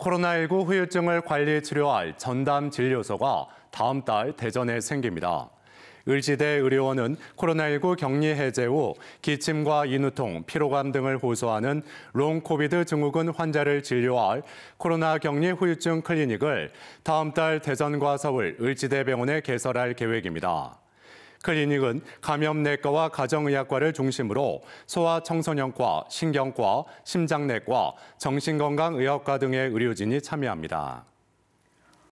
코로나19 후유증을 관리 치료할 전담 진료소가 다음 달 대전에 생깁니다. 을지대 의료원은 코로나19 격리 해제 후 기침과 인후통, 피로감 등을 호소하는 롱코비드 증후군 환자를 진료할 코로나 격리 후유증 클리닉을 다음 달 대전과 서울 을지대병원에 개설할 계획입니다. 클리닉은 그 감염내과와 가정의학과를 중심으로 소아 청소년과, 신경과, 심장내과, 정신건강의학과 등의 의료진이 참여합니다.